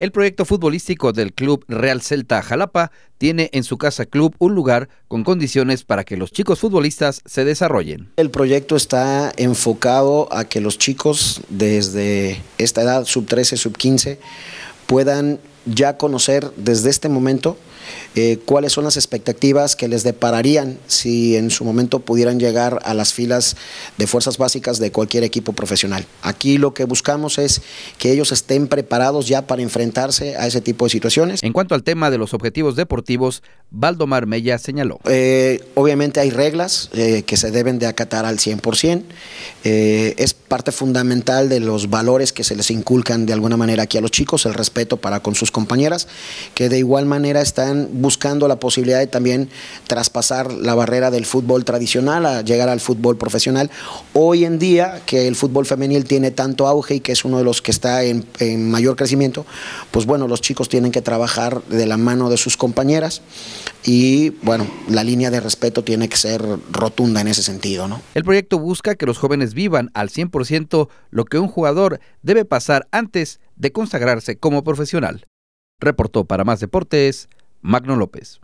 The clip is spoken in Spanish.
El proyecto futbolístico del club Real Celta Jalapa tiene en su casa club un lugar con condiciones para que los chicos futbolistas se desarrollen. El proyecto está enfocado a que los chicos desde esta edad, sub 13, sub 15, puedan ya conocer desde este momento eh, cuáles son las expectativas que les depararían si en su momento pudieran llegar a las filas de fuerzas básicas de cualquier equipo profesional. Aquí lo que buscamos es que ellos estén preparados ya para enfrentarse a ese tipo de situaciones. En cuanto al tema de los objetivos deportivos, Valdomar Mella señaló. Eh, obviamente hay reglas eh, que se deben de acatar al 100%. Eh, es parte fundamental de los valores que se les inculcan de alguna manera aquí a los chicos, el respeto para con sus compañeras, que de igual manera están buscando la posibilidad de también traspasar la barrera del fútbol tradicional a llegar al fútbol profesional. Hoy en día que el fútbol femenil tiene tanto auge y que es uno de los que está en mayor crecimiento, pues bueno, los chicos tienen que trabajar de la mano de sus compañeras y bueno, la línea de respeto tiene que ser rotunda en ese sentido. ¿no? El proyecto busca que los jóvenes vivan al 100% lo que un jugador debe pasar antes de consagrarse como profesional. Reportó para más deportes Magno López.